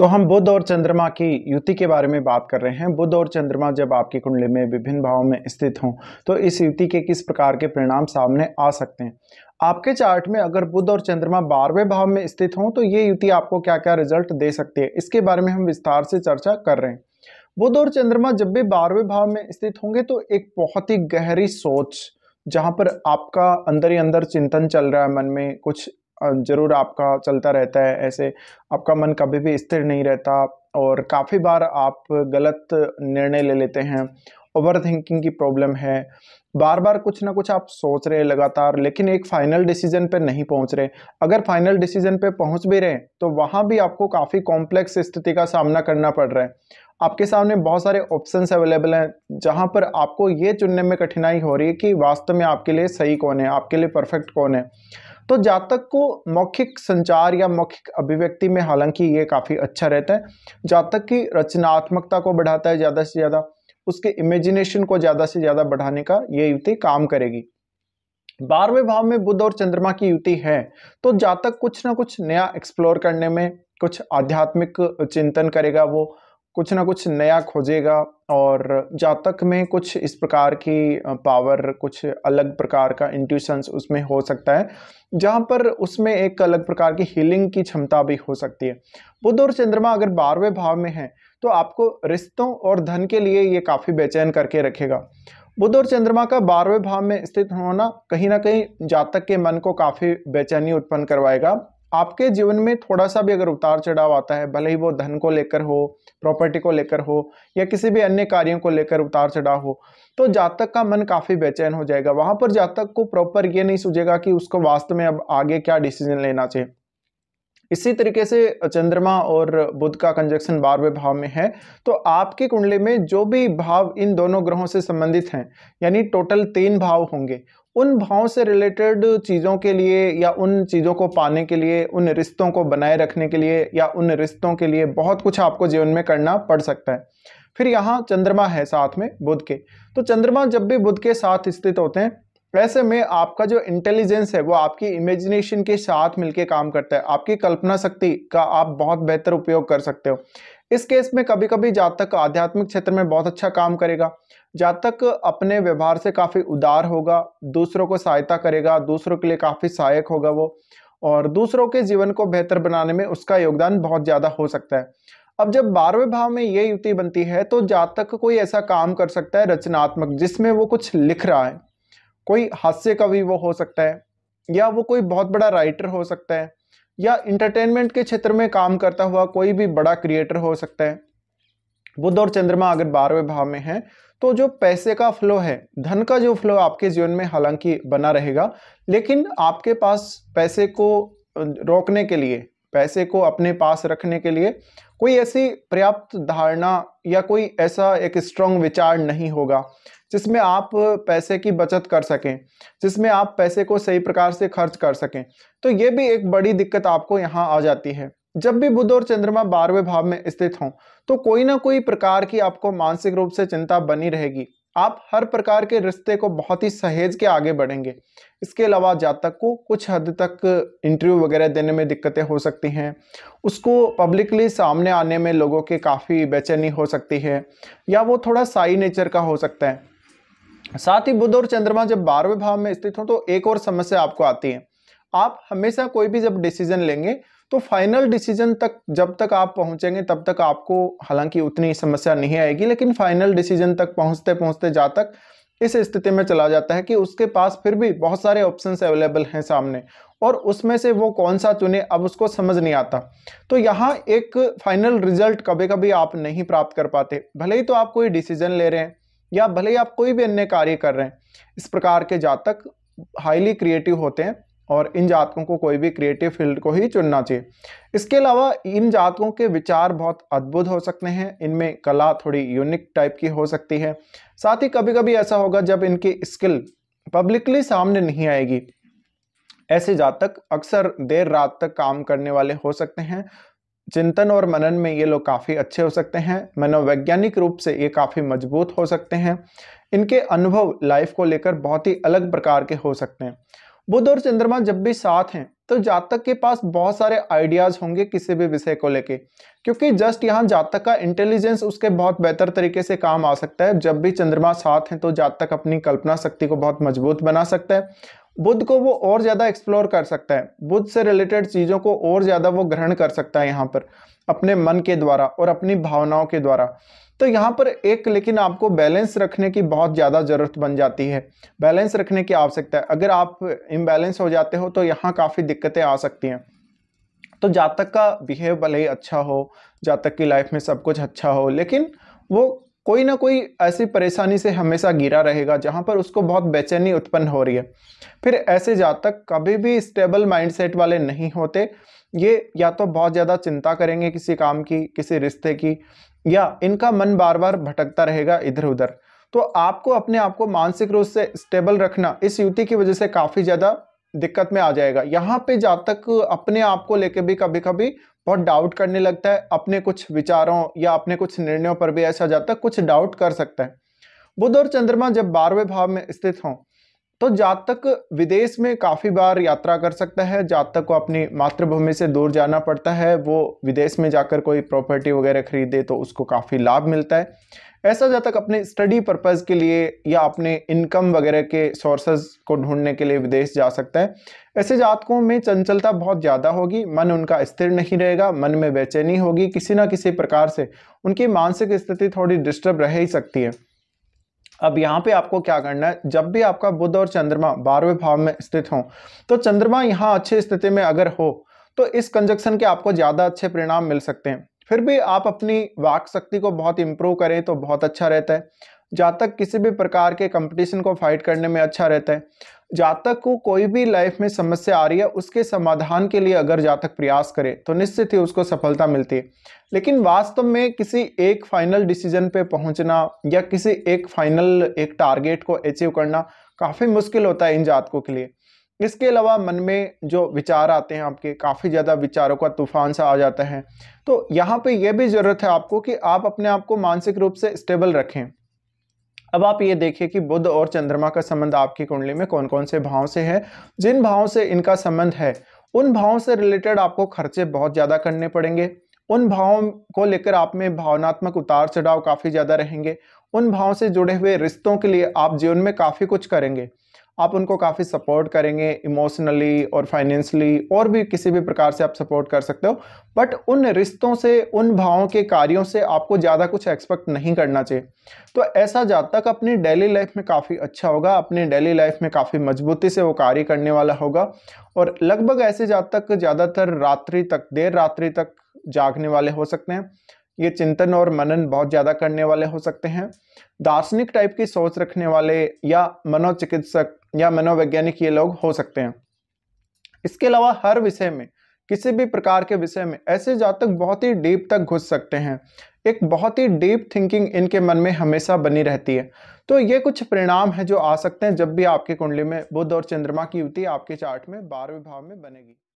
तो हम बुध और चंद्रमा की युति के बारे में बात कर रहे हैं बुध और चंद्रमा जब आपकी कुंडली में विभिन्न भावों में स्थित हों तो इस युति के किस प्रकार के परिणाम सामने आ सकते हैं आपके चार्ट में अगर बुध और चंद्रमा बारहवें भाव में स्थित हों तो ये युति आपको क्या क्या रिजल्ट दे सकती है इसके बारे में हम विस्तार से चर्चा कर रहे हैं बुध और चंद्रमा जब भी बारहवें भाव में स्थित होंगे तो एक बहुत ही गहरी सोच जहाँ पर आपका अंदर ही अंदर चिंतन चल रहा है मन में कुछ ज़रूर आपका चलता रहता है ऐसे आपका मन कभी भी स्थिर नहीं रहता और काफ़ी बार आप गलत निर्णय ले लेते हैं ओवर थिंकिंग की प्रॉब्लम है बार बार कुछ ना कुछ आप सोच रहे हैं लगातार लेकिन एक फाइनल डिसीजन पे नहीं पहुंच रहे अगर फाइनल डिसीजन पे पहुंच भी रहे तो वहाँ भी आपको काफ़ी कॉम्प्लेक्स स्थिति का सामना करना पड़ रहा है आपके सामने बहुत सारे ऑप्शंस अवेलेबल हैं जहाँ पर आपको ये चुनने में कठिनाई हो रही है कि वास्तव में आपके लिए सही कौन है आपके लिए परफेक्ट कौन है तो जातक को मौखिक संचार या मौखिक अभिव्यक्ति में हालांकि ये काफ़ी अच्छा रहता है जातक की रचनात्मकता को बढ़ाता है ज़्यादा से ज़्यादा उसके इमेजिनेशन को ज़्यादा से ज़्यादा बढ़ाने का ये युति काम करेगी बारहवें भाव में बुद्ध और चंद्रमा की युति है तो जातक कुछ ना कुछ नया एक्सप्लोर करने में कुछ आध्यात्मिक चिंतन करेगा वो कुछ ना कुछ नया खोजेगा और जातक में कुछ इस प्रकार की पावर कुछ अलग प्रकार का इंट्यूशंस उसमें हो सकता है जहाँ पर उसमें एक अलग प्रकार की हीलिंग की क्षमता भी हो सकती है बुध और चंद्रमा अगर बारहवें भाव में है तो आपको रिश्तों और धन के लिए ये काफ़ी बेचैन करके रखेगा बुद्ध और चंद्रमा का बारहवें भाव में स्थित होना कहीं ना कहीं जातक के मन को काफ़ी बेचैनी उत्पन्न करवाएगा आपके जीवन में थोड़ा सा भी अगर उतार चढ़ाव आता है भले ही वो धन को लेकर हो प्रॉपर्टी को लेकर हो या किसी भी अन्य कार्यों को लेकर उतार चढ़ाव हो तो जातक का मन काफ़ी बेचैन हो जाएगा वहाँ पर जातक को प्रॉपर ये नहीं सूझेगा कि उसको वास्तव में अब आगे क्या डिसीजन लेना चाहिए इसी तरीके से चंद्रमा और बुध का कंजक्शन बारहवें भाव में है तो आपकी कुंडली में जो भी भाव इन दोनों ग्रहों से संबंधित हैं यानी टोटल तीन भाव होंगे उन भावों से रिलेटेड चीज़ों के लिए या उन चीज़ों को पाने के लिए उन रिश्तों को बनाए रखने के लिए या उन रिश्तों के लिए बहुत कुछ आपको जीवन में करना पड़ सकता है फिर यहाँ चंद्रमा है साथ में बुध के तो चंद्रमा जब भी बुध के साथ स्थित होते हैं ऐसे में आपका जो इंटेलिजेंस है वो आपकी इमेजिनेशन के साथ मिलके काम करता है आपकी कल्पना शक्ति का आप बहुत बेहतर उपयोग कर सकते हो इस केस में कभी कभी जातक आध्यात्मिक क्षेत्र में बहुत अच्छा काम करेगा जातक अपने व्यवहार से काफ़ी उदार होगा दूसरों को सहायता करेगा दूसरों के लिए काफ़ी सहायक होगा वो और दूसरों के जीवन को बेहतर बनाने में उसका योगदान बहुत ज़्यादा हो सकता है अब जब बारहवें भाव में ये युति बनती है तो जातक कोई ऐसा काम कर सकता है रचनात्मक जिसमें वो कुछ लिख रहा है कोई हास्य कवि वो हो सकता है या वो कोई बहुत बड़ा राइटर हो सकता है या इंटरटेनमेंट के क्षेत्र में काम करता हुआ कोई भी बड़ा क्रिएटर हो सकता है बुद्ध और चंद्रमा अगर बारहवें भाव में है तो जो पैसे का फ्लो है धन का जो फ्लो आपके जीवन में हालांकि बना रहेगा लेकिन आपके पास पैसे को रोकने के लिए पैसे को अपने पास रखने के लिए कोई ऐसी पर्याप्त धारणा या कोई ऐसा एक स्ट्रॉन्ग विचार नहीं होगा जिसमें आप पैसे की बचत कर सकें जिसमें आप पैसे को सही प्रकार से खर्च कर सकें तो ये भी एक बड़ी दिक्कत आपको यहाँ आ जाती है जब भी बुध और चंद्रमा बारहवें भाव में स्थित हों तो कोई ना कोई प्रकार की आपको मानसिक रूप से चिंता बनी रहेगी आप हर प्रकार के रिश्ते को बहुत ही सहेज के आगे बढ़ेंगे इसके अलावा जातक को कुछ हद तक इंटरव्यू वगैरह देने में दिक्कतें हो सकती हैं उसको पब्लिकली सामने आने में लोगों के काफ़ी बेचैनी हो सकती है या वो थोड़ा साई नेचर का हो सकता है साथ ही बुध और चंद्रमा जब बारहवें भाव में स्थित हो तो एक और समस्या आपको आती है आप हमेशा कोई भी जब डिसीजन लेंगे तो फाइनल डिसीजन तक जब तक आप पहुंचेंगे तब तक आपको हालांकि उतनी समस्या नहीं आएगी लेकिन फाइनल डिसीजन तक पहुंचते पहुंचते जा तक इस स्थिति में चला जाता है कि उसके पास फिर भी बहुत सारे ऑप्शन अवेलेबल हैं सामने और उसमें से वो कौन सा चुने अब उसको समझ नहीं आता तो यहाँ एक फाइनल रिजल्ट कभी कभी आप नहीं प्राप्त कर पाते भले ही तो आप कोई डिसीजन ले रहे हैं या भले ही आप कोई भी अन्य कार्य कर रहे हैं इस प्रकार के जातक हाईली क्रिएटिव होते हैं और इन जातकों को कोई भी क्रिएटिव फील्ड को ही चुनना चाहिए इसके अलावा इन जातकों के विचार बहुत अद्भुत हो सकते हैं इनमें कला थोड़ी यूनिक टाइप की हो सकती है साथ ही कभी कभी ऐसा होगा जब इनकी स्किल पब्लिकली सामने नहीं आएगी ऐसे जातक अक्सर देर रात तक काम करने वाले हो सकते हैं चिंतन और मनन में ये लोग काफ़ी अच्छे हो सकते हैं मनोवैज्ञानिक रूप से ये काफ़ी मजबूत हो सकते हैं इनके अनुभव लाइफ को लेकर बहुत ही अलग प्रकार के हो सकते हैं बुध और चंद्रमा जब भी साथ हैं तो जातक के पास बहुत सारे आइडियाज होंगे किसी भी विषय को लेके क्योंकि जस्ट यहाँ जातक का इंटेलिजेंस उसके बहुत बेहतर तरीके से काम आ सकता है जब भी चंद्रमा साथ हैं तो जातक अपनी कल्पना शक्ति को बहुत मजबूत बना सकता है बुद्ध को वो और ज़्यादा एक्सप्लोर कर सकता है बुद्ध से रिलेटेड चीज़ों को और ज़्यादा वो ग्रहण कर सकता है यहाँ पर अपने मन के द्वारा और अपनी भावनाओं के द्वारा तो यहाँ पर एक लेकिन आपको बैलेंस रखने की बहुत ज़्यादा ज़रूरत बन जाती है बैलेंस रखने की आवश्यकता है अगर आप इम्बैलेंस हो जाते हो तो यहाँ काफ़ी दिक्कतें आ सकती हैं तो जातक का बिहेव भले ही अच्छा हो जातक की लाइफ में सब कुछ अच्छा हो लेकिन वो कोई ना कोई ऐसी परेशानी से हमेशा गिरा रहेगा जहाँ पर उसको बहुत बेचैनी उत्पन्न हो रही है फिर ऐसे जातक कभी भी स्टेबल माइंडसेट वाले नहीं होते ये या तो बहुत ज़्यादा चिंता करेंगे किसी काम की किसी रिश्ते की या इनका मन बार बार भटकता रहेगा इधर उधर तो आपको अपने आप को मानसिक रूप से स्टेबल रखना इस युति की वजह से काफ़ी ज़्यादा दिक्कत में आ जाएगा यहाँ पे जातक अपने आप को लेके भी कभी कभी बहुत डाउट करने लगता है अपने कुछ विचारों या अपने कुछ निर्णयों पर भी ऐसा है कुछ डाउट कर सकता है बुध और चंद्रमा जब बारहवें भाव में स्थित हों तो जातक विदेश में काफ़ी बार यात्रा कर सकता है जातक को अपनी मातृभूमि से दूर जाना पड़ता है वो विदेश में जाकर कोई प्रॉपर्टी वगैरह खरीदे तो उसको काफ़ी लाभ मिलता है ऐसा जहाँ तक अपने स्टडी पर्पज़ के लिए या अपने इनकम वगैरह के सोर्सेज को ढूंढने के लिए विदेश जा सकते हैं ऐसे जातकों में चंचलता बहुत ज़्यादा होगी मन उनका स्थिर नहीं रहेगा मन में बेचैनी होगी किसी ना किसी प्रकार से उनकी मानसिक स्थिति थोड़ी डिस्टर्ब रह ही सकती है अब यहाँ पे आपको क्या करना है जब भी आपका बुध और चंद्रमा बारहवें भाव में स्थित हो तो चंद्रमा यहाँ अच्छी स्थिति में अगर हो तो इस कंजक्शन के आपको ज़्यादा अच्छे परिणाम मिल सकते हैं फिर भी आप अपनी वाक शक्ति को बहुत इम्प्रूव करें तो बहुत अच्छा रहता है जहाँ तक किसी भी प्रकार के कंपटीशन को फाइट करने में अच्छा रहता है जातक को कोई भी लाइफ में समस्या आ रही है उसके समाधान के लिए अगर जातक प्रयास करे तो निश्चित ही उसको सफलता मिलती है लेकिन वास्तव में किसी एक फाइनल डिसीजन पे पहुंचना या किसी एक फाइनल एक टारगेट को अचीव करना काफ़ी मुश्किल होता है इन जातकों के लिए इसके अलावा मन में जो विचार आते हैं आपके काफ़ी ज़्यादा विचारों का तूफान सा आ जाता है तो यहाँ पे यह भी ज़रूरत है आपको कि आप अपने आप को मानसिक रूप से स्टेबल रखें अब आप ये देखिए कि बुद्ध और चंद्रमा का संबंध आपकी कुंडली में कौन कौन से भाव से है जिन भावों से इनका संबंध है उन भावों से रिलेटेड आपको खर्चे बहुत ज़्यादा करने पड़ेंगे उन भावों को लेकर आप में भावनात्मक उतार चढ़ाव काफ़ी ज़्यादा रहेंगे उन भावों से जुड़े हुए रिश्तों के लिए आप जीवन में काफ़ी कुछ करेंगे आप उनको काफ़ी सपोर्ट करेंगे इमोशनली और फाइनेंशली और भी किसी भी प्रकार से आप सपोर्ट कर सकते हो बट उन रिश्तों से उन भावों के कार्यों से आपको ज़्यादा कुछ एक्सपेक्ट नहीं करना चाहिए तो ऐसा जातक अपनी डेली लाइफ में काफ़ी अच्छा होगा अपनी डेली लाइफ में काफ़ी मजबूती से वो कार्य करने वाला होगा और लगभग ऐसे जातक ज़्यादातर रात्रि तक देर रात्रि तक जागने वाले हो सकते हैं ये चिंतन और मनन बहुत ज़्यादा करने वाले हो सकते हैं दार्शनिक टाइप की सोच रखने वाले या मनोचिकित्सक या मनोवैज्ञानिक ये लोग हो सकते हैं इसके अलावा हर विषय में किसी भी प्रकार के विषय में ऐसे जातक बहुत ही डीप तक घुस सकते हैं एक बहुत ही डीप थिंकिंग इनके मन में हमेशा बनी रहती है तो ये कुछ परिणाम है जो आ सकते हैं जब भी आपकी कुंडली में बुद्ध और चंद्रमा की युति आपके चार्ट में बारहवें भाव में बनेगी